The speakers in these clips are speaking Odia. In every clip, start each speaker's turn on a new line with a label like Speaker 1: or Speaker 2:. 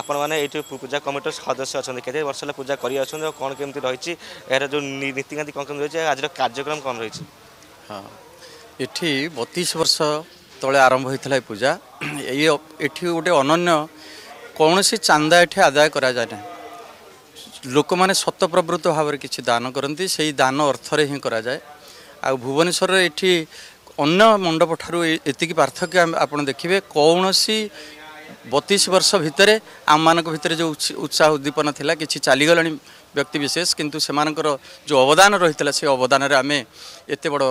Speaker 1: ଆପଣମାନେ ଏଇଠି ପୂଜା କମିଟିର ସଦସ୍ୟ ଅଛନ୍ତି କେତେ ବର୍ଷ ହେଲା ପୂଜା କରିଅଛନ୍ତି ଆଉ କ'ଣ କେମିତି ରହିଛି ଏହାର ଯେଉଁ
Speaker 2: ନୀତିକାନ୍ତି କ'ଣ କେମିତି ରହିଛି ଆଜିର କାର୍ଯ୍ୟକ୍ରମ କ'ଣ ରହିଛି ହଁ ଏଠି ବତିଶ ବର୍ଷ ତଳେ ଆରମ୍ଭ ହୋଇଥିଲା ଏ ପୂଜା ଏଇ ଏଠି ଗୋଟେ ଅନନ୍ୟ କୌଣସି ଚାନ୍ଦା ଏଠି ଆଦାୟ କରାଯାଏ ନାହିଁ ଲୋକମାନେ ସତପ୍ରବୃତ୍ତ ଭାବରେ କିଛି ଦାନ କରନ୍ତି ସେଇ ଦାନ ଅର୍ଥରେ ହିଁ କରାଯାଏ ଆଉ ଭୁବନେଶ୍ୱରରେ ଏଠି ଅନ୍ୟ ମଣ୍ଡପଠାରୁ ଏତିକି ପାର୍ଥକ୍ୟ ଆପଣ ଦେଖିବେ କୌଣସି ବତିଶ ବର୍ଷ ଭିତରେ ଆମମାନଙ୍କ ଭିତରେ ଯେଉଁ ଉତ୍ସାହ ଉଦ୍ଦୀପନା ଥିଲା କିଛି ଚାଲିଗଲାଣି ବ୍ୟକ୍ତିବିଶେଷ କିନ୍ତୁ ସେମାନଙ୍କର ଯେଉଁ ଅବଦାନ ରହିଥିଲା ସେ ଅବଦାନରେ ଆମେ ଏତେ ବଡ଼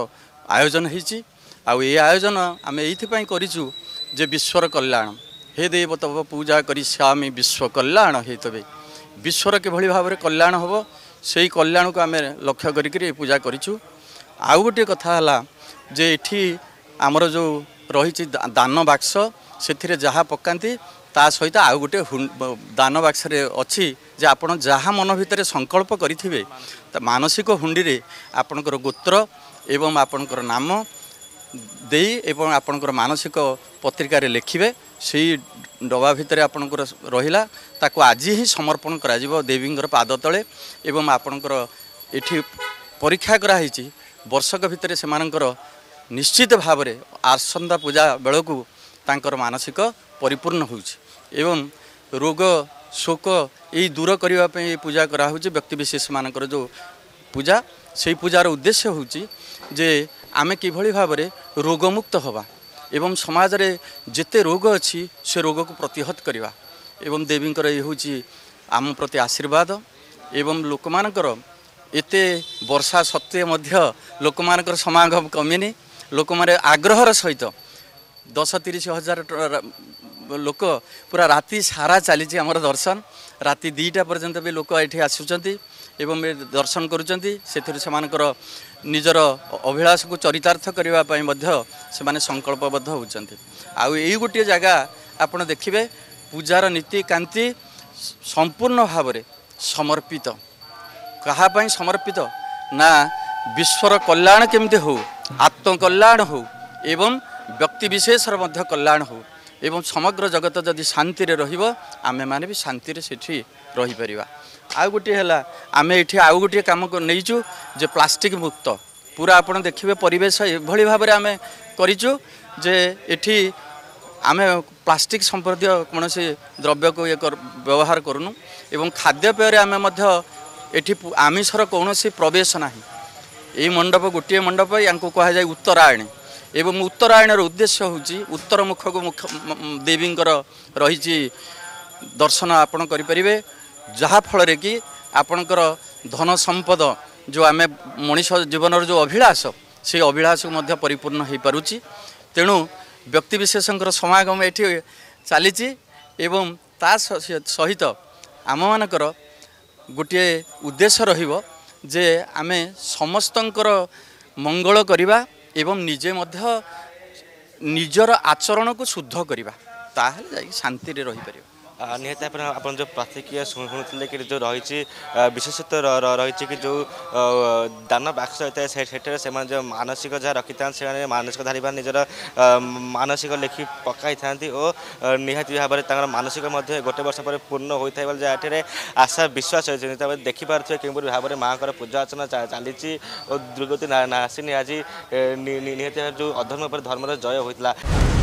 Speaker 2: ଆୟୋଜନ ହୋଇଛି ଆଉ ଏ ଆୟୋଜନ ଆମେ ଏଇଥିପାଇଁ କରିଛୁ ଯେ ବିଶ୍ୱର କଲ୍ୟାଣ ହେ ଦେବ ତବ ପୂଜା କରି ସ୍ୱାମୀ ବିଶ୍ୱ କଲ୍ୟାଣ ହୋଇଥିବେ ବିଶ୍ୱର କିଭଳି ଭାବରେ କଲ୍ୟାଣ ହେବ ସେଇ କଲ୍ୟାଣକୁ ଆମେ ଲକ୍ଷ୍ୟ କରିକିରି ଏ ପୂଜା କରିଛୁ ଆଉ ଗୋଟିଏ କଥା ହେଲା ଯେ ଏଠି ଆମର ଯେଉଁ ରହିଛି ଦାନ ବାକ୍ସ ସେଥିରେ ଯାହା ପକାନ୍ତି ତା ସହିତ ଆଉ ଗୋଟେ ଦାନ ବାକ୍ସରେ ଅଛି ଯେ ଆପଣ ଯାହା ମନ ଭିତରେ ସଂକଳ୍ପ କରିଥିବେ ତା ମାନସିକ ହୁଣ୍ଡିରେ ଆପଣଙ୍କର ଗୋତ୍ର ଏବଂ ଆପଣଙ୍କର ନାମ ଦେଇ ଏବଂ ଆପଣଙ୍କର ମାନସିକ ପତ୍ରିକାରେ ଲେଖିବେ ସେଇ ଡବା ଭିତରେ ଆପଣଙ୍କର ରହିଲା ତାକୁ ଆଜି ହିଁ ସମର୍ପଣ କରାଯିବ ଦେବୀଙ୍କର ପାଦ ତଳେ ଏବଂ ଆପଣଙ୍କର ଏଠି ପରୀକ୍ଷା କରାହେଇଛି ବର୍ଷକ ଭିତରେ ସେମାନଙ୍କର ନିଶ୍ଚିତ ଭାବରେ ଆସନ୍ତା ପୂଜା ବେଳକୁ ତାଙ୍କର ମାନସିକ ପରିପୂର୍ଣ୍ଣ ହେଉଛି ଏବଂ ରୋଗ ଶୋକ ଏଇ ଦୂର କରିବା ପାଇଁ ଏ ପୂଜା କରାହେଉଛି ବ୍ୟକ୍ତିବିଶେଷମାନଙ୍କର ଯେଉଁ ପୂଜା ସେଇ ପୂଜାର ଉଦ୍ଦେଶ୍ୟ ହେଉଛି ଯେ ଆମେ କିଭଳି ଭାବରେ ରୋଗମୁକ୍ତ ହେବା ଏବଂ ସମାଜରେ ଯେତେ ରୋଗ ଅଛି ସେ ରୋଗକୁ ପ୍ରତିହତ କରିବା ଏବଂ ଦେବୀଙ୍କର ଏ ହେଉଛି ଆମ ପ୍ରତି ଆଶୀର୍ବାଦ ଏବଂ ଲୋକମାନଙ୍କର ଏତେ ବର୍ଷା ସତ୍ତ୍ୱେ ମଧ୍ୟ ଲୋକମାନଙ୍କର ସମାଗମ କମିନି ଲୋକମାନେ ଆଗ୍ରହର ସହିତ দশ তিরিশ হাজার লোক পুরা রাতে সারা চালছে আমার দর্শন রাতে দুইটা পর্যন্ত বি লোক এটি আসুচার এবং দর্শন করছেন সেথুর সে নিজের অভিলাষকে চরিতার্থ করা সে সংকল্পবদ্ধ হচ্ছেন এই গোটিয়ে জায়গা আপনার দেখবে পূজার নীতি কান্তি সম্পূর্ণ ভাবে সমর্পিত কাহাপাই সমর্পিত না বিশ্বর কল্যাণ কেমিতি হো আত্মকল্যাণ হো এবং ବ୍ୟକ୍ତିବିଶେଷର ମଧ୍ୟ କଲ୍ୟାଣ ହେଉ ଏବଂ ସମଗ୍ର ଜଗତ ଯଦି ଶାନ୍ତିରେ ରହିବ ଆମେମାନେ ବି ଶାନ୍ତିରେ ସେଠି ରହିପାରିବା ଆଉ ଗୋଟିଏ ହେଲା ଆମେ ଏଠି ଆଉ ଗୋଟିଏ କାମ ନେଇଛୁ ଯେ ପ୍ଲାଷ୍ଟିକ ମୁକ୍ତ ପୁରା ଆପଣ ଦେଖିବେ ପରିବେଶ ଏଭଳି ଭାବରେ ଆମେ କରିଛୁ ଯେ ଏଠି ଆମେ ପ୍ଲାଷ୍ଟିକ ସମ୍ପର୍କୀୟ କୌଣସି ଦ୍ରବ୍ୟକୁ ଇଏ ବ୍ୟବହାର କରୁନୁ ଏବଂ ଖାଦ୍ୟପେୟରେ ଆମେ ମଧ୍ୟ ଏଠି ଆମିଷର କୌଣସି ପ୍ରବେଶ ନାହିଁ ଏଇ ମଣ୍ଡପ ଗୋଟିଏ ମଣ୍ଡପ ୟାଙ୍କୁ କୁହାଯାଏ ଉତ୍ତରାୟଣୀ ଏବଂ ଉତ୍ତରାୟଣର ଉଦ୍ଦେଶ୍ୟ ହେଉଛି ଉତ୍ତର ମୁଖକୁ ମୁଖ ଦେବୀଙ୍କର ରହିଛି ଦର୍ଶନ ଆପଣ କରିପାରିବେ ଯାହାଫଳରେ କି ଆପଣଙ୍କର ଧନ ସମ୍ପଦ ଯେଉଁ ଆମେ ମଣିଷ ଜୀବନର ଯେଉଁ ଅଭିଳାଷ ସେଇ ଅଭିଳାଷକୁ ମଧ୍ୟ ପରିପୂର୍ଣ୍ଣ ହୋଇପାରୁଛି ତେଣୁ ବ୍ୟକ୍ତିବିଶେଷଙ୍କର ସମାଗମ ଏଠି ଚାଲିଛି ଏବଂ ତା ସହିତ ଆମମାନଙ୍କର ଗୋଟିଏ ଉଦ୍ଦେଶ୍ୟ ରହିବ ଯେ ଆମେ ସମସ୍ତଙ୍କର ମଙ୍ଗଳ କରିବା ଏବଂ ନିଜେ ମଧ୍ୟ ନିଜର ଆଚରଣକୁ ଶୁଦ୍ଧ କରିବା ତାହେଲେ ଯାଇକି ଶାନ୍ତିରେ ରହିପାରିବା ନିହାତି
Speaker 1: ଭାବରେ ଆପଣ ଯେଉଁ ପ୍ରତିକ୍ରିୟା ଶୁଣୁଥିଲେ କି ଯେଉଁ ରହିଛି ବିଶେଷତଃ ରହିଛି କି ଯେଉଁ ଦାନ ବାକ୍ସ ହୋଇଥାଏ ସେଠାରେ ସେମାନେ ଯେଉଁ ମାନସିକ ଯାହା ରଖିଥାନ୍ତି ସେମାନେ ମାନସିକ ଧାରିବା ନିଜର ମାନସିକ ଲେଖି ପକାଇଥାନ୍ତି ଓ ନିହାତି ଭାବରେ ତାଙ୍କର ମାନସିକ ମଧ୍ୟ ଗୋଟେ ବର୍ଷ ପରେ ପୂର୍ଣ୍ଣ ହୋଇଥାଏ ବୋଲି ଯାହା ଏଠାରେ ଆଶା ବିଶ୍ୱାସ ଅଛି ତାପରେ ଦେଖିପାରୁଥିବେ କିଭଳି ଭାବରେ ମାଆଙ୍କର ପୂଜା ଅର୍ଚ୍ଚନା ଚାଲିଛି ଓ ଦୁର୍ଗତି ନାସିନୀ ଆଜି ନିହାତି ଭାବରେ ଯେଉଁ ଅଧର୍ମ ଉପରେ ଧର୍ମର ଜୟ ହୋଇଥିଲା